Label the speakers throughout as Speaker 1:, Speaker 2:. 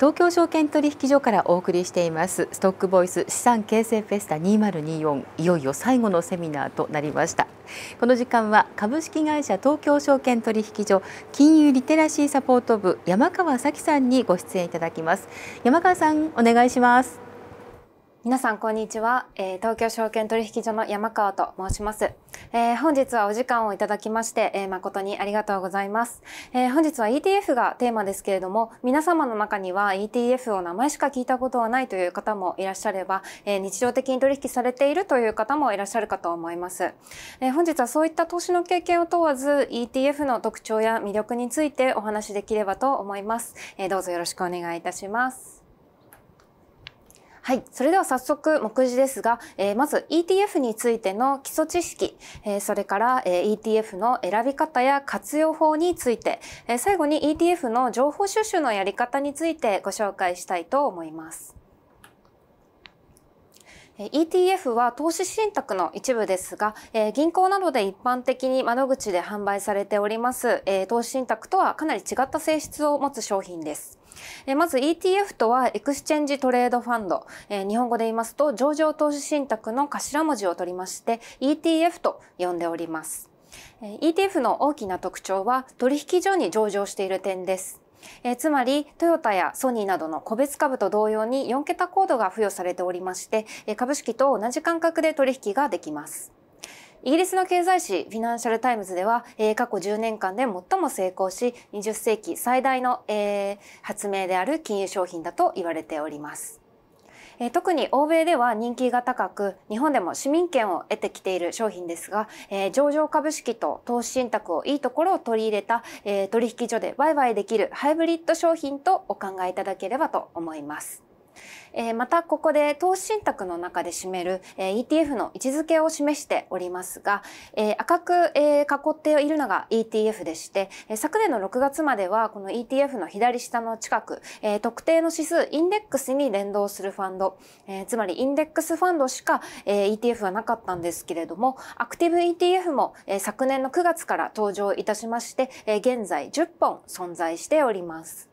Speaker 1: 東京証券取引所からお送りしていますストックボイス資産形成フェスタ2024いよいよ最後のセミナーとなりましたこの時間は株式会社東京証券取引所金融リテラシーサポート部山川咲さんにご出演いただきます山川さんお願いします
Speaker 2: 皆さん、こんにちは。え東京証券取引所の山川と申します。え本日はお時間をいただきまして、誠にありがとうございます。え本日は ETF がテーマですけれども、皆様の中には ETF を名前しか聞いたことはないという方もいらっしゃれば、え日常的に取引されているという方もいらっしゃるかと思います。え本日はそういった投資の経験を問わず、ETF の特徴や魅力についてお話しできればと思います。えどうぞよろしくお願いいたします。はい。それでは早速、目次ですが、えー、まず ETF についての基礎知識、えー、それから、えー、ETF の選び方や活用法について、えー、最後に ETF の情報収集のやり方についてご紹介したいと思います。ETF は投資信託の一部ですが、え銀行などで一般的に窓口で販売されております、え投資信託とはかなり違った性質を持つ商品です。えまず ETF とはエクスチェンジトレードファンド、え日本語で言いますと上場投資信託の頭文字を取りまして ETF と呼んでおります。ETF の大きな特徴は取引所に上場している点です。えつまりトヨタやソニーなどの個別株と同様に4桁コードが付与されておりまして、え株式と同じ間隔で取引ができます。イギリスの経済誌フィナンシャルタイムズでは、えー、過去10年間で最も成功し、20世紀最大の、えー、発明である金融商品だと言われております。え特に欧米では人気が高く、日本でも市民権を得てきている商品ですが、えー、上場株式と投資信託をいいところを取り入れた、えー、取引所で売買できるハイブリッド商品とお考えいただければと思います。えー、またここで投資信託の中で占める、えー、ETF の位置づけを示しておりますが、えー、赤く、えー、囲っているのが ETF でして、えー、昨年の6月まではこの ETF の左下の近く、えー、特定の指数インデックスに連動するファンド、えー、つまりインデックスファンドしか、えー、ETF はなかったんですけれどもアクティブ ETF も、えー、昨年の9月から登場いたしまして、えー、現在10本存在しております。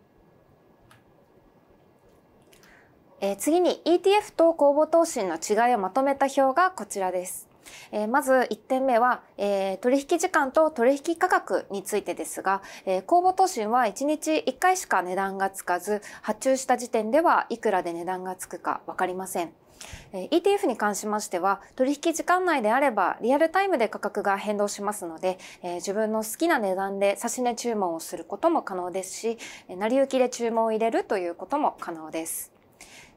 Speaker 2: えー、次に ETF と公募投資の違いをまとめた表がこちらです。えー、まず1点目は、えー、取引時間と取引価格についてですが、えー、公募投信は1日1回しか値段がつかず、発注した時点ではいくらで値段がつくかわかりません。ETF に関しましては取引時間内であればリアルタイムで価格が変動しますので、えー、自分の好きな値段で指値注文をすることも可能ですし、え成り行きで注文を入れるということも可能です。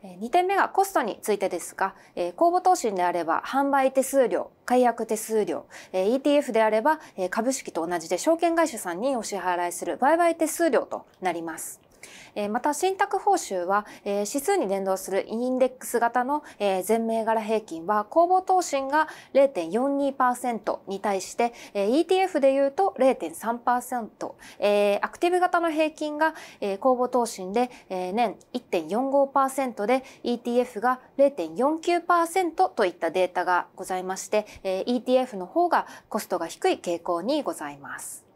Speaker 2: 2点目がコストについてですが、公募投資であれば販売手数料、解約手数料、ETF であれば株式と同じで証券会社さんにお支払いする売買手数料となります。えまた信託報酬は、え指数に連動するインデックス型の、え全銘柄平均は公募投信が0.42%に対して、え ETF でいうと0.3%、えアクティブ型の平均が、え公募投信で、え年1.45%で ETF が0.49%といったデータがございまして、え ETF の方がコストが低い傾向にございます。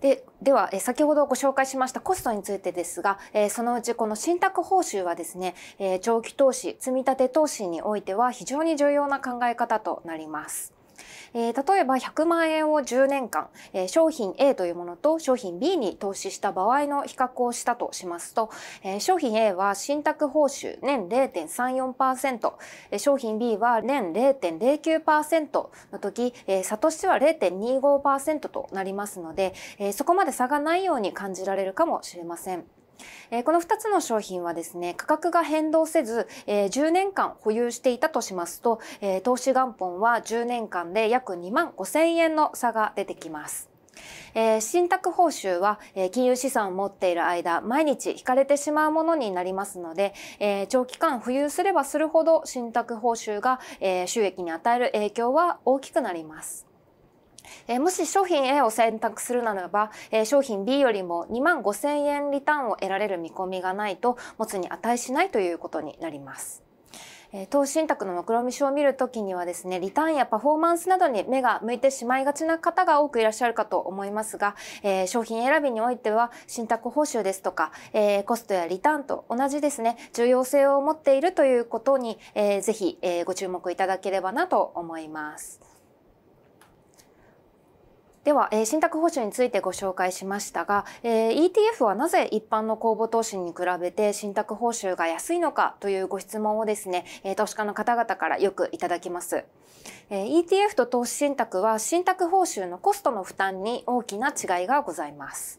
Speaker 2: ででは、え先ほどご紹介しましたコストについてですが、えそのうちこの信託報酬はですね、え長期投資、積立投資においては非常に重要な考え方となります。えー、例えば100万円を10年間、えー、商品 A というものと商品 B に投資した場合の比較をしたとしますと、えー、商品 A は信託報酬年0.34%、えー、商品 B は年0.09%の時、えー、差としては0.25%となりますので、えー、そこまで差がないように感じられるかもしれません。えー、この2つの商品はですね、価格が変動せず、えー、10年間保有していたとしますと、えー、投資元本は10年間で約2万5千円の差が出てきます。えー、信託報酬は、えー、金融資産を持っている間、毎日引かれてしまうものになりますので、えー、長期間保有すればするほど信託報酬が、えー、収益に与える影響は大きくなります。えー、もし商品 A を選択するならば、えー、商品 B よりも2万5千円リターンを得られる見込みがないと、持つに値しないということになります。え投資信託の目論見書を見るときにはですね、リターンやパフォーマンスなどに目が向いてしまいがちな方が多くいらっしゃるかと思いますが、えー、商品選びにおいては、信託報酬ですとか、えー、コストやリターンと同じですね、重要性を持っているということに、えー、ぜひ、えご注目いただければなと思います。では、えー、信託報酬についてご紹介しましたが、えー、ETF はなぜ一般の公募投資に比べて信託報酬が安いのかというご質問をですね、えー、投資家の方々からよくいただきます。えー、ETF と投資信託は信託報酬のコストの負担に大きな違いがございます。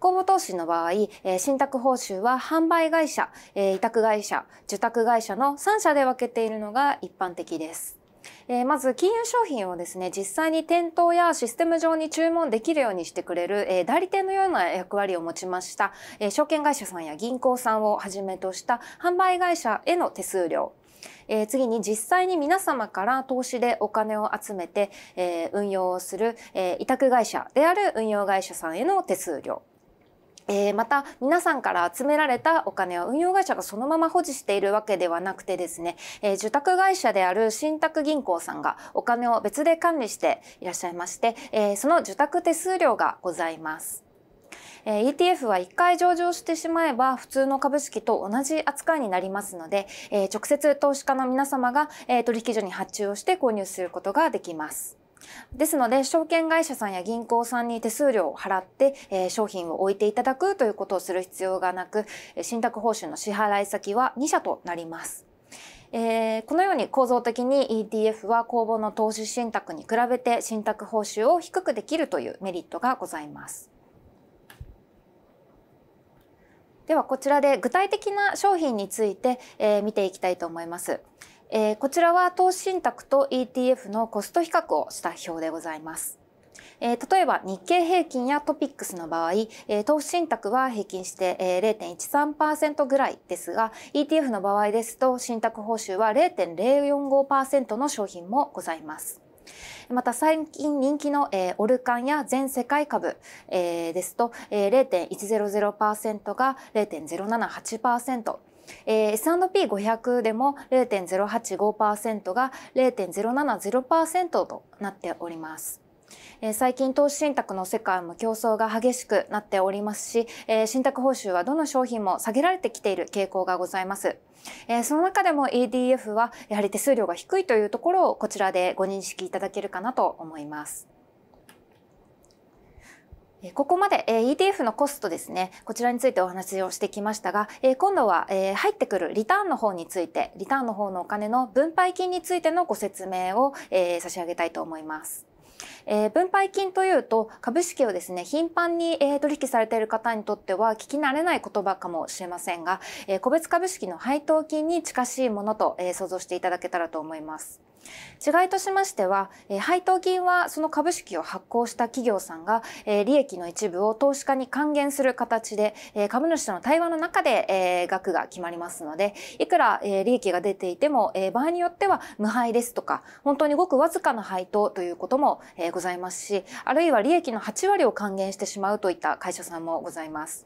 Speaker 2: 公募投資の場合、えー、信託報酬は販売会社、えー、委託会社、受託会社の3社で分けているのが一般的です。えー、まず金融商品をですね実際に店頭やシステム上に注文できるようにしてくれる、えー、代理店のような役割を持ちました、えー、証券会社さんや銀行さんをはじめとした販売会社への手数料えー、次に実際に皆様から投資でお金を集めて、えー、運用をする、えー、委託会社である運用会社さんへの手数料。えー、また皆さんから集められたお金は運用会社がそのまま保持しているわけではなくてですね、えー、受託会社である信託銀行さんがお金を別で管理していらっしゃいまして、えー、その受託手数料がございます。え ETF は1回上場してしまえば普通の株式と同じ扱いになりますので、え直接投資家の皆様が、え取引所に発注をして購入することができます。ですので証券会社さんや銀行さんに手数料を払って、えー、商品を置いていただくということをする必要がなく信託報酬の支払い先は2社となります。えー、このように構造的に ETF は公募の投資信託に比べて信託報酬を低くできるというメリットがございます。ではこちらで具体的な商品について、えー、見ていきたいと思います。えー、こちらは投資信託と ETF のコスト比較をした表でございます。えー、例えば日経平均やトピックスの場合、えー、投資信託は平均して、えー、0.13%ぐらいですが ETF の場合ですと信託報酬は0.045%の商品もございます。また最近人気の、えー、オルカンや全世界株、えー、ですと、えー、0.100%が0.078%、えー、S&P500 でも0.085%が0.070%となっております。最近投資信託の世界も競争が激しくなっておりますし、え信託報酬はどの商品も下げられてきている傾向がございます。えその中でも EDF はやはり手数料が低いというところをこちらでご認識いただけるかなと思います。ここまで ETF のコストですね、こちらについてお話をしてきましたが、今度は入ってくるリターンの方について、リターンの方のお金の分配金についてのご説明を差し上げたいと思います。えー、分配金というと株式をですね頻繁に、えー、取引されている方にとっては聞き慣れない言葉かもしれませんが、えー、個別株式の配当金に近しいものと、え想像していただけたらと思います。違いとしましては、え配当金はその株式を発行した企業さんが、え利益の一部を投資家に還元する形で、え株主との対話の中で、え額が決まりますので、いくら、え利益が出ていても、え場合によっては無配ですとか、本当にごくわずかな配当ということも、えございますし、あるいは利益の8割を還元してしまうといった会社さんもございます。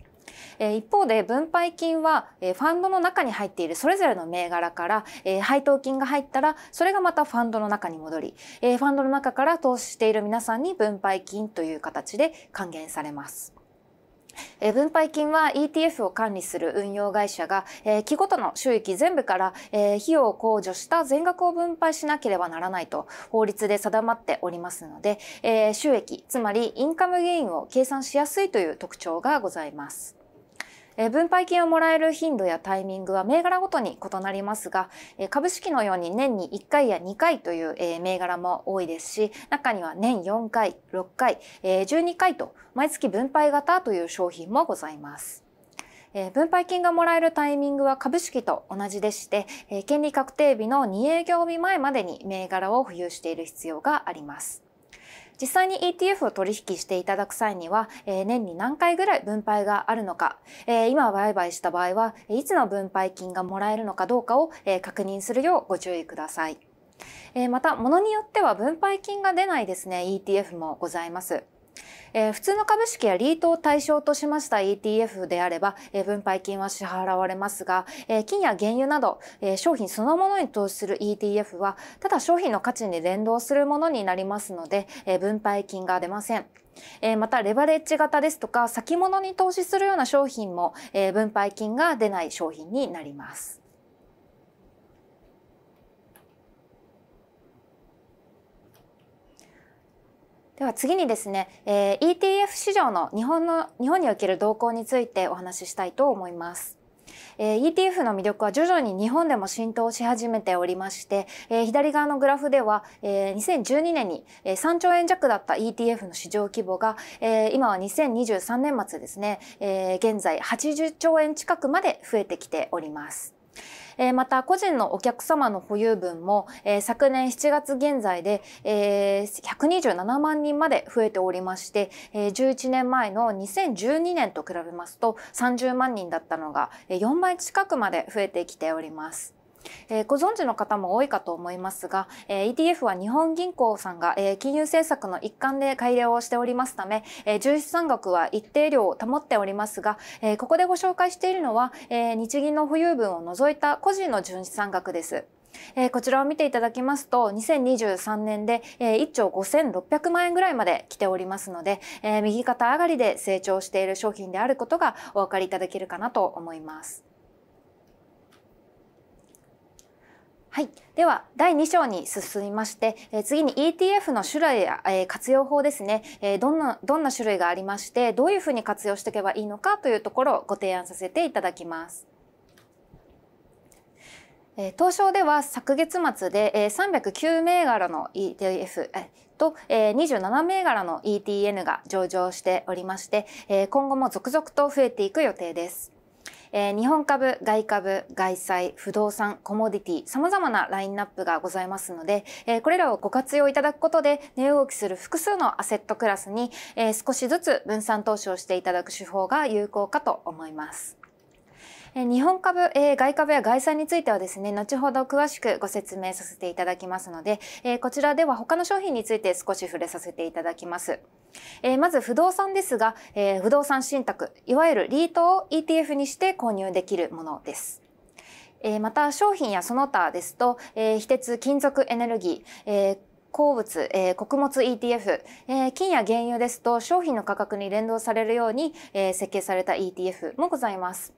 Speaker 2: え一方で分配金は、えファンドの中に入っているそれぞれの銘柄から、え配当金が入ったらそれがまたファンドの中に戻り、えファンドの中から投資している皆さんに分配金という形で還元されます。え分配金は ETF を管理する運用会社が、えー、期ごとの収益全部から、えー、費用を控除した全額を分配しなければならないと法律で定まっておりますので、えー、収益つまりインカムゲインを計算しやすいという特徴がございます。え分配金をもらえる頻度やタイミングは銘柄ごとに異なりますが、え株式のように年に1回や2回という、え銘柄も多いですし、中には年4回、6回、え12回と毎月分配型という商品もございます。分配金がもらえるタイミングは株式と同じでして、権利確定日の2営業日前までに銘柄を保有している必要があります。実際に ETF を取引していただく際には、え年に何回ぐらい分配があるのか、え今売買した場合はいつの分配金がもらえるのかどうかを、え確認するようご注意ください。また、ものによっては分配金が出ないですね、ETF もございます。えー、普通の株式やリートを対象としました ETF であれば、えー、分配金は支払われますが、えー、金や原油など、えー、商品そのものに投資する ETF は、ただ商品の価値に連動するものになりますので、えー、分配金が出ません。えまた、レバレッジ型ですとか、先物に投資するような商品も、え分配金が出ない商品になります。では次にですね、えー、ETF 市場の日本の日本における動向についてお話ししたいと思います。えー、ETF の魅力は徐々に日本でも浸透し始めておりまして、えー、左側のグラフでは、えー、2012年に3兆円弱だった ETF の市場規模が、えー、今は2023年末ですね、えー、現在80兆円近くまで増えてきております。えー、また個人のお客様の保有分も、えー、昨年7月現在で、えー、127万人まで増えておりまして、えー、11年前の2012年と比べますと30万人だったのが4倍近くまで増えてきております。えー、ご存知の方も多いかと思いますが、えー、ETF は日本銀行さんが、えー、金融政策の一環で改良をしておりますため、えー、純資産額は一定量を保っておりますが、えー、ここでご紹介しているのは、えー、日銀の保有分を除いた個人の純資産額です。えー、こちらを見ていただきますと、2023年で、えー、1兆5600万円ぐらいまで来ておりますので、えー、右肩上がりで成長している商品であることがお分かりいただけるかなと思います。はい、では第2章に進みまして、えー、次に ETF の種類や、えー、活用法ですね、えー、どんなどんな種類がありましてどういうふうに活用していけばいいのかというところをご提案させていただきます。東証では昨月末で309銘柄の ETF と27銘柄の ETN が上場しておりまして今後も続々と増えていく予定です。えー、日本株、外株、外債、不動産、コモディティ、様々なラインナップがございますので、えー、これらをご活用いただくことで、値動きする複数のアセットクラスに、えー、少しずつ分散投資をしていただく手法が有効かと思います。え日本株、え外株や外産についてはですね、後ほど詳しくご説明させていただきますので、えこちらでは他の商品について少し触れさせていただきます。えまず不動産ですが、え不動産信託、いわゆるリートを ETF にして購入できるものです。えまた商品やその他ですと、え非鉄、金属エネルギー、えー鉱物、えー、穀物 ETF、えー、金や原油ですと商品の価格に連動されるように、えー、設計された ETF もございます。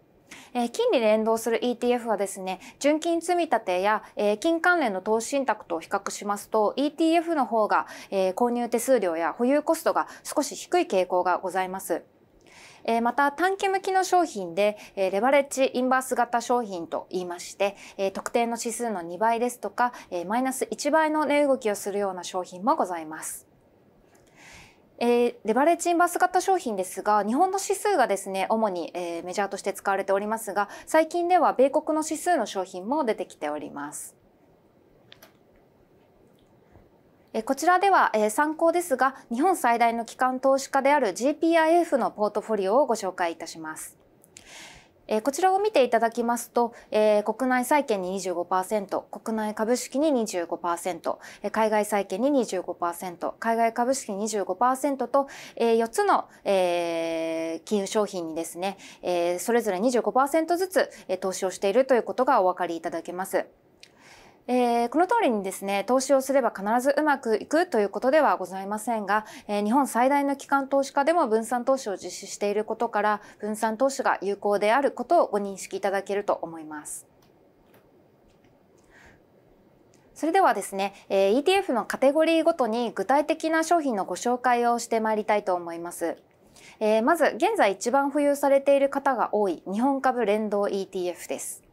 Speaker 2: え金利連動する ETF はですね、純金積立や、え金関連の投資信託と比較しますと、ETF の方が、え購入手数料や保有コストが少し低い傾向がございます。また短期向きの商品でレバレッジインバース型商品と言いまして特定の指数の2倍ですとかマイナス1倍の値動きをするような商品もございます。えー、レバレッジインバース型商品ですが、日本の指数がですね、主に、えー、メジャーとして使われておりますが、最近では米国の指数の商品も出てきております。えこちらでは、え参考ですが、日本最大の機関投資家である GPIF のポートフォリオをご紹介いたします。えー、こちらを見ていただきますと、えー、国内債券に25%、国内株式に25%、えー、海外債券に25%、海外株式25%と、えー、4つの、えー、金融商品にですね、えー、それぞれ25%ずつ、えー、投資をしているということがお分かりいただけます。えー、この通りにですね、投資をすれば必ずうまくいくということではございませんが、えー、日本最大の機関投資家でも分散投資を実施していることから、分散投資が有効であることをご認識いただけると思います。それではですね、えー、ETF のカテゴリーごとに具体的な商品のご紹介をしてまいりたいと思います。えー、まず、現在一番保有されている方が多い日本株連動 ETF です。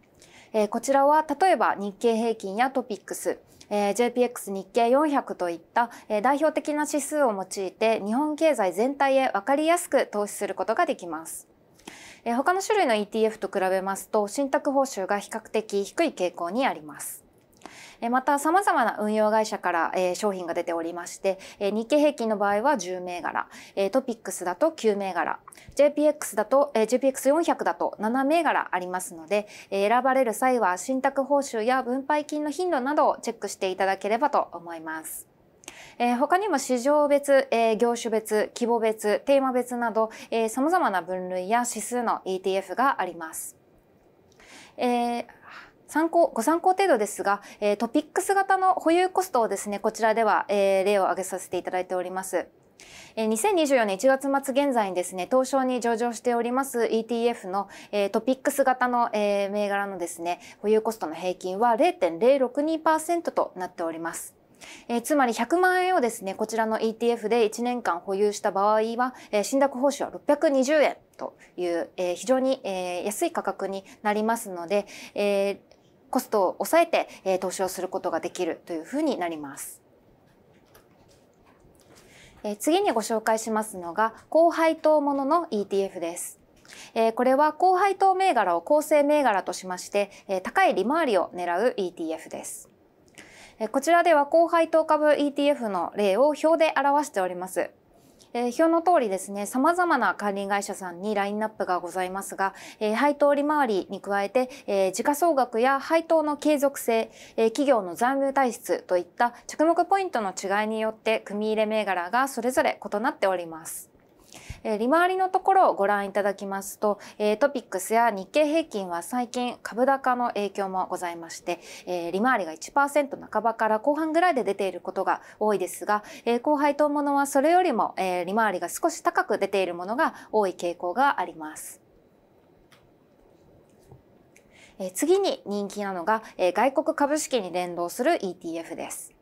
Speaker 2: えー、こちらは例えば日経平均やトピックス、えー、JPX 日経400といった、えー、代表的な指数を用いて日本経済全体へ分かりやすく投資することができます。え他の種類の ETF と比べますと信託報酬が比較的低い傾向にあります。また様々な運用会社から商品が出ておりまして、日経平均の場合は10銘柄、トピックスだと9銘柄、JPX だと、JPX400 だと7銘柄ありますので、選ばれる際は信託報酬や分配金の頻度などをチェックしていただければと思います。えー、他にも市場別、えー、業種別、規模別、テーマ別など、えー、様々な分類や指数の ETF があります。えー参考、ご参考程度ですが、えトピックス型の保有コストをですね、こちらでは、え例を挙げさせていただいております。2024年1月末現在にですね、東証に上場しております ETF の、えトピックス型の、え銘柄のですね、保有コストの平均は0.062%となっております。えー、つまり100万円をですね、こちらの ETF で1年間保有した場合は、えー、信託報酬は620円という、えー、非常に、えー、安い価格になりますので、コストを抑えて、えー、投資をすることができるというふうになります。え次にご紹介しますのが、高配当ものの ETF です。えこれは高配当銘柄を構成銘柄としまして、え高い利回りを狙う ETF です。こちらでは高配当株 ETF の例を表で表しております。えー、表の通りですね、様々な管理会社さんにラインナップがございますが、えー、配当利回りに加えて、えー、時価総額や配当の継続性、えー、企業の残留体質といった着目ポイントの違いによって組み入れ銘柄がそれぞれ異なっております。え利回りのところをご覧いただきますと、えトピックスや日経平均は最近株高の影響もございまして、え利回りが1%半ばから後半ぐらいで出ていることが多いですが、え後輩当ものはそれよりも、え利回りが少し高く出ているものが多い傾向があります。え次に人気なのが、え外国株式に連動する ETF です。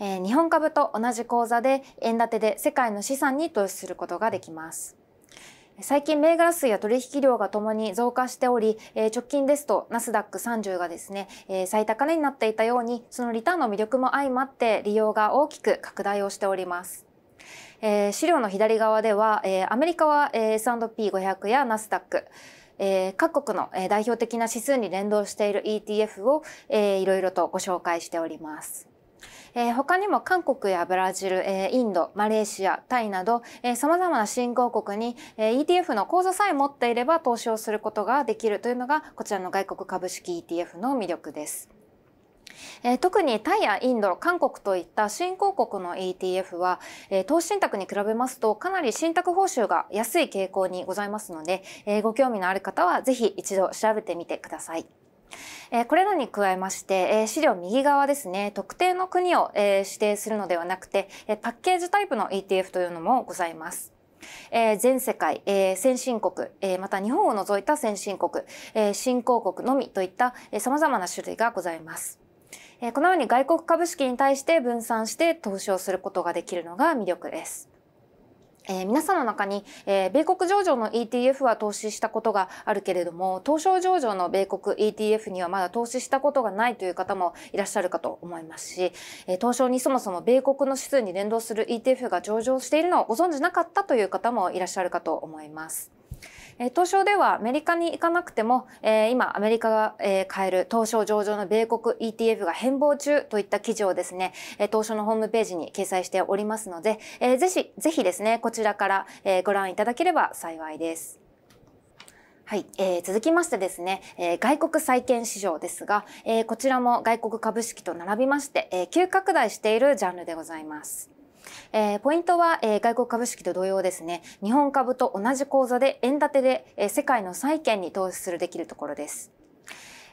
Speaker 2: えー、日本株と同じ口座で円建てで世界の資産に投資することができます。最近銘柄数や取引量がともに増加しており、えー、直近ですとナスダック30がですね、えー、最高値になっていたように、そのリターンの魅力も相まって利用が大きく拡大をしております。えー、資料の左側では、えー、アメリカは、えー、S&P500 やナスダック、えー、各国の、えー、代表的な指数に連動している ETF を、えー、いろいろとご紹介しております。えー、他にも韓国やブラジル、えー、インド、マレーシア、タイなど、えー、様々な新興国に、えー、ETF の口座さえ持っていれば投資をすることができるというのが、こちらの外国株式 ETF の魅力です。えー、特にタイやインド、韓国といった新興国の ETF は、えー、投資信託に比べますとかなり信託報酬が安い傾向にございますので、えー、ご興味のある方はぜひ一度調べてみてください。えー、これらに加えまして、えー、資料右側ですね、特定の国を、えー、指定するのではなくて、えパッケージタイプの ETF というのもございます。えー、全世界、えー、先進国、えー、また日本を除いた先進国、えー、新興国のみといった、え様々な種類がございます。えー、このように外国株式に対して分散して投資をすることができるのが魅力です。えー、皆さんの中に、えー、米国上場の ETF は投資したことがあるけれども、東証上場の米国 ETF にはまだ投資したことがないという方もいらっしゃるかと思いますし、えー、東証にそもそも米国の指数に連動する ETF が上場しているのをご存知なかったという方もいらっしゃるかと思います。え東証ではアメリカに行かなくても、えー、今アメリカが、えー、買える東証上場の米国 ETF が変貌中といった記事をですね、え東証のホームページに掲載しておりますので、えー、ぜひ、ぜひですね、こちらから、えー、ご覧いただければ幸いです。はい、えー、続きましてですね、えー、外国債券市場ですが、えー、こちらも外国株式と並びまして、えー、急拡大しているジャンルでございます。えー、ポイントは、えー、外国株式と同様ですね、日本株と同じ口座で円建てで、えー、世界の債券に投資するできるところです。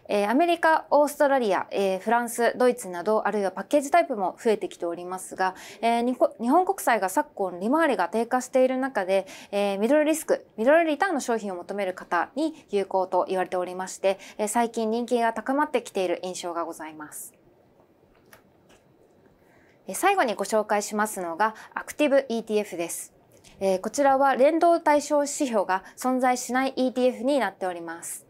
Speaker 2: えアメリカ、オーストラリア、えフランス、ドイツなど、あるいはパッケージタイプも増えてきておりますが、え日本国債が昨今、利回りが低下している中で、えミドルリスク、ミドルリターンの商品を求める方に有効と言われておりまして、え最近人気が高まってきている印象がございます。最後にご紹介しますのが、アクティブ ETF です。えこちらは連動対象指標が存在しない ETF になっております。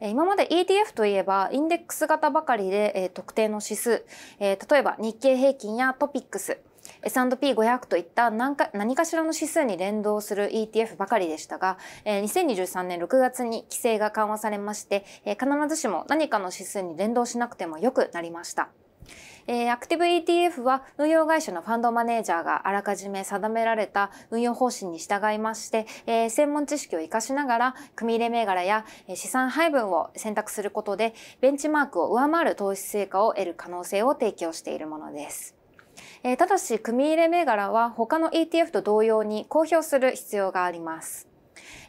Speaker 2: 今まで ETF といえばインデックス型ばかりで特定の指数、例えば日経平均やトピックス、S&P500 といった何か何かしらの指数に連動する ETF ばかりでしたが、2023年6月に規制が緩和されまして、必ずしも何かの指数に連動しなくてもよくなりました。えー、アクティブ ETF は運用会社のファンドマネージャーがあらかじめ定められた運用方針に従いまして、えー、専門知識を活かしながら、組入れ銘柄や資産配分を選択することで、ベンチマークを上回る投資成果を得る可能性を提供しているものです。えただし、組入れ銘柄は他の ETF と同様に公表する必要があります。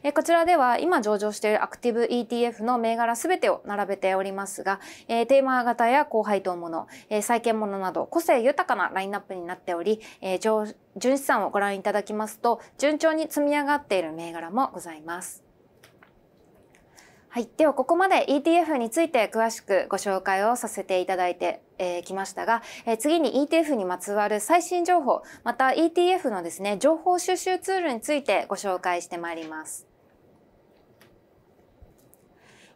Speaker 2: えこちらでは今上場しているアクティブ ETF の銘柄すべてを並べておりますが、えテーマ型や高配当もの、え債券ものなど個性豊かなラインナップになっており、え上純資産をご覧いただきますと、順調に積み上がっている銘柄もございます。はい。では、ここまで ETF について詳しくご紹介をさせていただいてえー、来ましたが、えー、次に ETF にまつわる最新情報、また ETF のですね、情報収集ツールについてご紹介してまいります。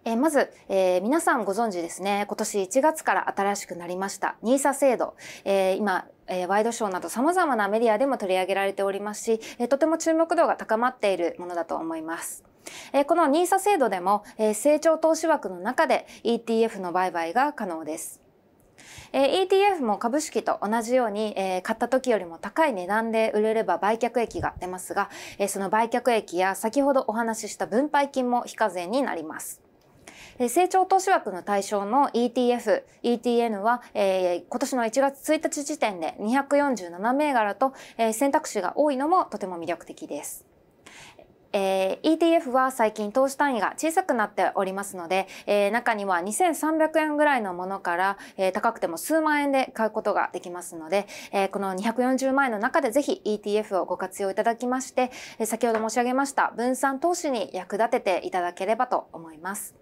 Speaker 2: えまず、えー、皆さんご存知ですね、今年1月から新しくなりました NISA 制度、えー、今、えー、ワイドショーなど様々なメディアでも取り上げられておりますし、えとても注目度が高まっているものだと思います。えこの NISA 制度でも、え成長投資枠の中で ETF の売買が可能です。えー、ETF も株式と同じように、えー、買った時よりも高い値段で売れれば売却益が出ますが、えー、その売却益や先ほどお話しした分配金も非課税になります。成長投資枠の対象の ETF、ETN は、えー、今年の1月1日時点で247銘柄と、えー、選択肢が多いのもとても魅力的です。えー、ETF は最近投資単位が小さくなっておりますので、えー、中には2300円ぐらいのものから、えー、高くても数万円で買うことができますので、えー、この240万円の中でぜひ ETF をご活用いただきまして、え先ほど申し上げました分散投資に役立てていただければと思います。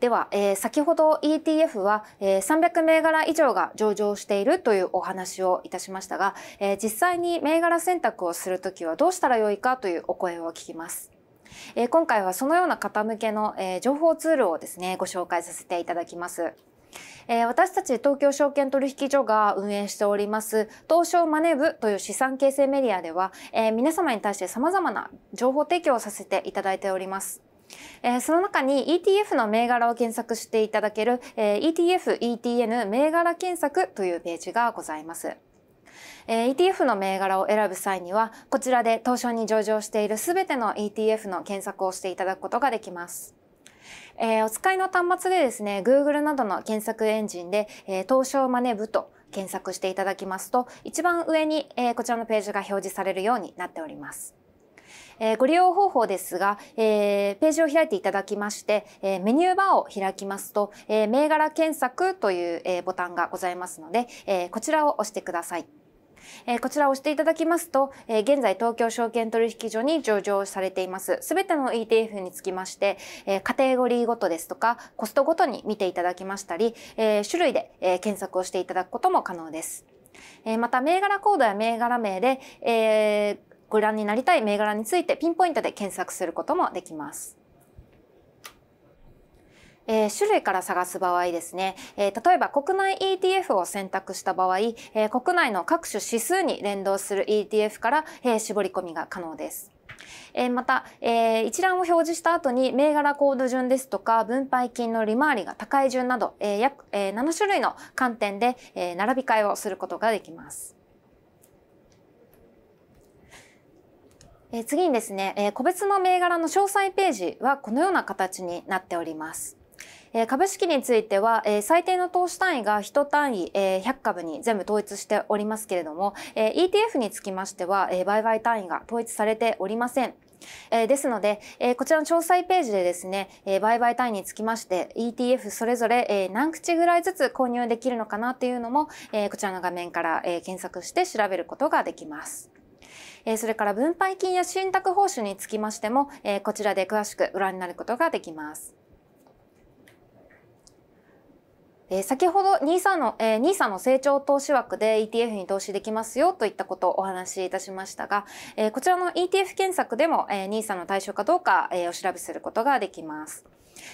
Speaker 2: では、えー、先ほど ETF は、えー、300銘柄以上が上場しているというお話をいたしましたが、えー、実際に銘柄選択をするときはどうしたらよいかというお声を聞きます。えー、今回はそのような方向けの、えー、情報ツールをですね、ご紹介させていただきます。えー、私たち東京証券取引所が運営しております東証マネ部という資産形成メディアでは、えー、皆様に対して様々な情報提供をさせていただいております。えー、その中に ETF の銘柄を検索していただける、えー、ETF ETN 銘柄検索というページがございます。え ETF の銘柄を選ぶ際には、こちらで東証に上場しているすべての ETF の検索をしていただくことができます。えー、お使いの端末でですね、Google などの検索エンジンで、えー、東証マネ部と検索していただきますと、一番上に、えー、こちらのページが表示されるようになっております。えー、ご利用方法ですが、えー、ページを開いていただきまして、えー、メニューバーを開きますと、え銘柄検索という、えボタンがございますので、えこちらを押してください。えこちらを押していただきますと、え現在東京証券取引所に上場されています。すべての ETF につきまして、えカテゴリーごとですとか、コストごとに見ていただきましたり、え種類で、え検索をしていただくことも可能です。また、銘柄コードや銘柄名で、えーご覧になりたい銘柄についてピンポイントで検索することもできます。えー、種類から探す場合ですね、えー、例えば国内 ETF を選択した場合、えー、国内の各種指数に連動する ETF から、え絞り込みが可能です。えまた、え一覧を表示した後に銘柄コード順ですとか分配金の利回りが高い順など、え約、え7種類の観点で、え並び替えをすることができます。え次にですね、え個別の銘柄の詳細ページはこのような形になっております。え株式については、え最低の投資単位が1単位、え100株に全部統一しておりますけれども、え ETF につきましては、え売買単位が統一されておりません。えですので、えこちらの詳細ページでですね、え売買単位につきまして ETF それぞれ、え何口ぐらいずつ購入できるのかなっていうのも、えこちらの画面から、え検索して調べることができます。えそれから分配金や信託報酬につきましても、えこちらで詳しくご覧になることができます。え先ほど NISA の、え NISA の成長投資枠で ETF に投資できますよといったことをお話しいたしましたが、えこちらの ETF 検索でも、え NISA の対象かどうか、えお調べすることができます。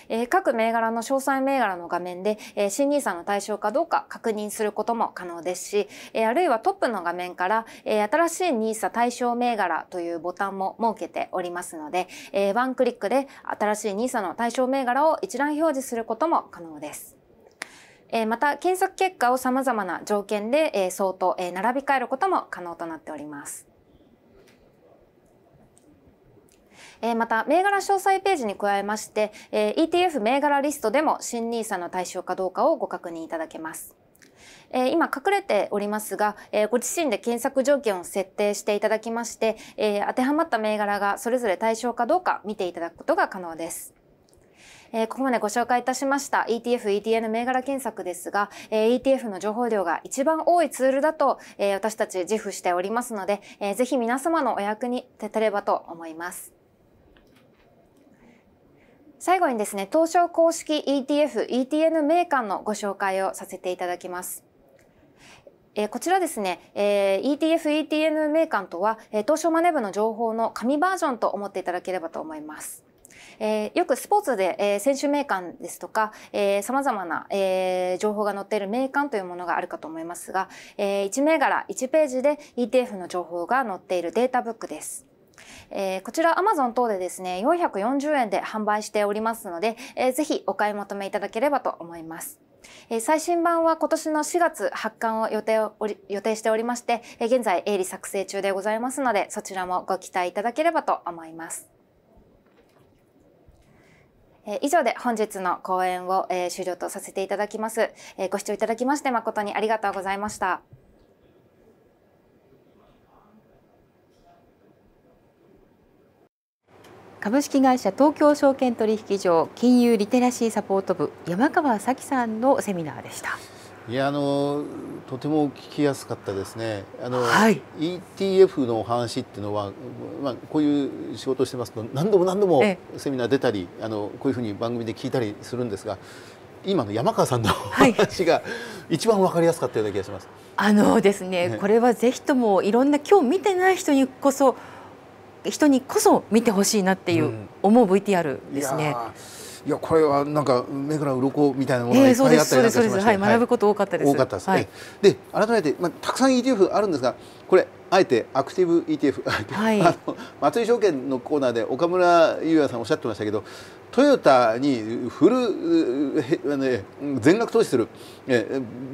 Speaker 2: えー、各銘柄の詳細銘柄の画面で、えー、新 NISA の対象かどうか確認することも可能ですし、えー、あるいはトップの画面から、えー、新しい NISA 対象銘柄というボタンも設けておりますので、えー、ワンクリックで新しい NISA の対象銘柄を一覧表示することも可能です。えー、また検索結果を様々な条件で、えー、相当、えー、並び替えることも可能となっております。えー、また、銘柄詳細ページに加えまして、えー、ETF 銘柄リストでも新 NISA の対象かどうかをご確認いただけます。え今隠れておりますが、えご自身で検索条件を設定していただきまして、え当てはまった銘柄がそれぞれ対象かどうか見ていただくことが可能です。えここまでご紹介いたしました ETF、ETN 銘柄検索ですが、え ETF の情報量が一番多いツールだと、え私たち自負しておりますので、えー、ぜひ皆様のお役に立てればと思います。最後にですね、東証公式 ETF、ETN 名鑑のご紹介をさせていただきます。えこちらですね、え ETF、ETN 名鑑とは、え東証マネ部の情報の紙バージョンと思っていただければと思います。えー、よくスポーツで、えー、選手名鑑ですとか、えー、様々な、えー、情報が載っている名鑑というものがあるかと思いますが、えー、1銘柄1ページで ETF の情報が載っているデータブックです。えー、こちら Amazon 等でですね、440円で販売しておりますので、えー、ぜひお買い求めいただければと思います。え最新版は今年の4月発刊を予定を予定しておりまして、え現在営利作成中でございますので、そちらもご期待いただければと思います。え以上で本日の講演を、え終了とさせていただきます、えご視聴いただきまして誠にありがとうございました。
Speaker 1: 株式会社東京証券取引所金融リテラシーサポート部山川咲さんのセミナーでした。
Speaker 3: いやあのとても聞きやすかったですね。あの、はい、ETF の話っていうのは、まあこういう仕事をしてますと何度も何度もセミナー出たり、あのこういうふうに番組で聞いたりするんですが、今の山川さんの、話が一番わかりやすかったような気がします。
Speaker 1: あのですね、ねこれはぜひともいろんな今日見てない人にこそ。人にこそ見てほしいなっていう思う VTR
Speaker 3: ですね。いやこれはなんか目から鱗みたいなものがいっぱいあったりとかしました、はい、学ぶこと多かったです。多かったです。はい、で改めてまあたくさん ETF あるんですが、これあえてアクティブ ETF、はい、あの松井証券のコーナーで岡村優也さんおっしゃってましたけど、トヨタにフル全額投資する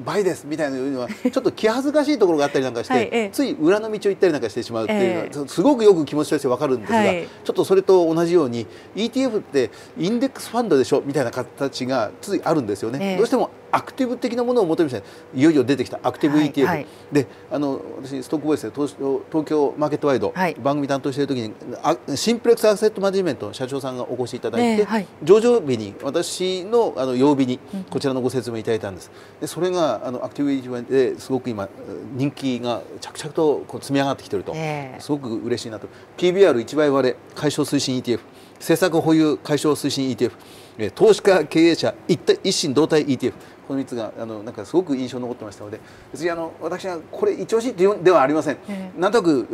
Speaker 3: 倍ですみたいなのはちょっと気恥ずかしいところがあったりなんかしてはい、つい裏の道を行ったりなんかしてしまうっていうのはすごくよく気持ちとして分かるんですが、はい、ちょっとそれと同じように ETF ってインデックスファンドでしょみたいな形がついあるんですよね。どうしてもアクティブ的なものを求めていよいよ出てきたアクティブ ETF、はいはい、であの私ストックボイスで東東京マーケットワイド、はい、番組担当している時にあシンプレックスアセットマネジメントの社長さんがお越しいただいて、で、はい、上場日に私のあの曜日にこちらのご説明いただいたんです。でそれがあのアクティブエイジメントですごく今人気が着々とこう積み上がってきてると、えー、すごく嬉しいなと PBR1 倍割れ解消推進 ETF 政策保有解消推進 ETF 投資家経営者一体一心同体 ETF この3つがあのなんかすごく印象に残ってましたので別にあの私はこれ一押しではありません、えー、なんとなく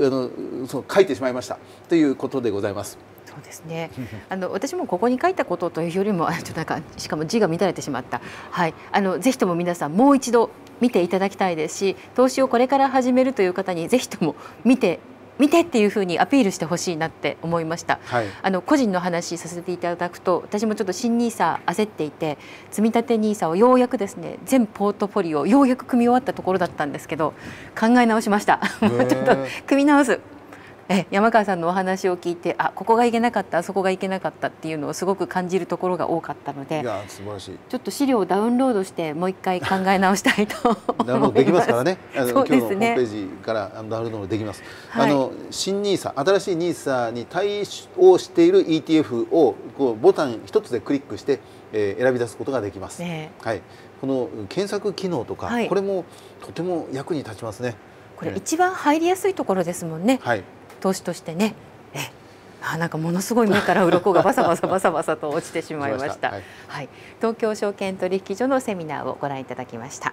Speaker 3: あのそう書いてしまいましたということでございます。
Speaker 1: うですね。あの私もここに書いたことというよりも、ちょっとなんかしかも字が乱れてしまった。はい、あのぜひとも皆さんもう一度見ていただきたいですし、投資をこれから始めるという方にぜひとも見て 見てっていうふうにアピールしてほしいなって思いました、はい、あの個人の話させていただくと私もちょっと新ニーサ焦っていて積み立て NISA をようやくですね全ポートフォリオようやく組み終わったところだったんですけど考え直しました ちょっと組み直すえ山川さんのお話を聞いてあここがいけなかったあそこがいけなかったっていうのをすごく感じるところが多かったので素晴らしいちょっと資料をダウンロードしてもう一回考え直したいとダウンロードできますからねそうですね今日のホームペー
Speaker 3: ジからダウンロードできます、はい、あの新ニーサ新しいニーサに対応している ETF をこうボタン一つでクリックして、えー、選び出すことができます、ね、はいこの検索機能とか、はい、これもとても役に立ちますねこれ一
Speaker 1: 番入りやすいところですもんね、はい、投資としてねえあなんかものすごい目から鱗がバサバサバサバサと落ちてしまいました はい、はい、東京証券取引所のセミナーをご覧いただきました。